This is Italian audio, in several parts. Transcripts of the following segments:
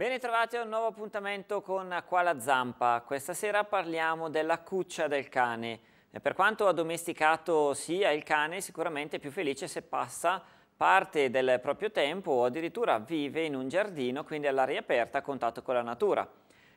Ben trovati a un nuovo appuntamento con Qua la Zampa. Questa sera parliamo della cuccia del cane. Per quanto addomesticato sia il cane, sicuramente è più felice se passa parte del proprio tempo o addirittura vive in un giardino, quindi all'aria aperta a contatto con la natura.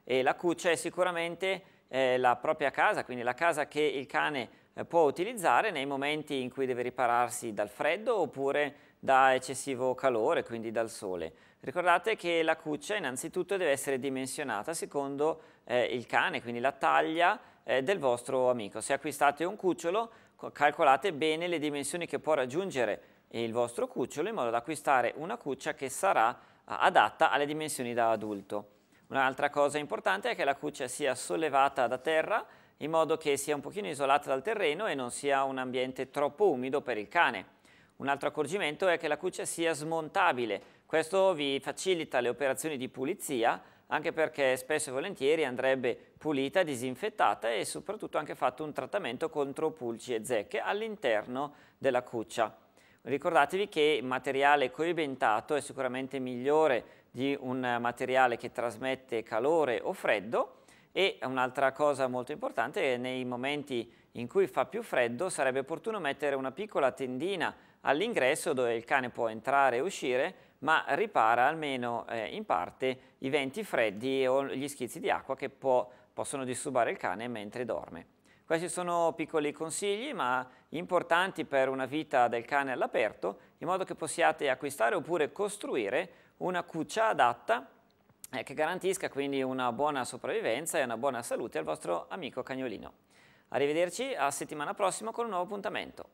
E la cuccia è sicuramente eh, la propria casa, quindi la casa che il cane eh, può utilizzare nei momenti in cui deve ripararsi dal freddo oppure da eccessivo calore, quindi dal sole. Ricordate che la cuccia innanzitutto deve essere dimensionata secondo eh, il cane, quindi la taglia eh, del vostro amico. Se acquistate un cucciolo, calcolate bene le dimensioni che può raggiungere il vostro cucciolo in modo da acquistare una cuccia che sarà adatta alle dimensioni da adulto. Un'altra cosa importante è che la cuccia sia sollevata da terra in modo che sia un pochino isolata dal terreno e non sia un ambiente troppo umido per il cane. Un altro accorgimento è che la cuccia sia smontabile, questo vi facilita le operazioni di pulizia anche perché spesso e volentieri andrebbe pulita, disinfettata e soprattutto anche fatto un trattamento contro pulci e zecche all'interno della cuccia. Ricordatevi che materiale coibentato è sicuramente migliore di un materiale che trasmette calore o freddo e un'altra cosa molto importante è che nei momenti in cui fa più freddo sarebbe opportuno mettere una piccola tendina all'ingresso dove il cane può entrare e uscire ma ripara almeno eh, in parte i venti freddi o gli schizzi di acqua che può, possono disturbare il cane mentre dorme. Questi sono piccoli consigli ma importanti per una vita del cane all'aperto in modo che possiate acquistare oppure costruire una cuccia adatta eh, che garantisca quindi una buona sopravvivenza e una buona salute al vostro amico cagnolino. Arrivederci a settimana prossima con un nuovo appuntamento.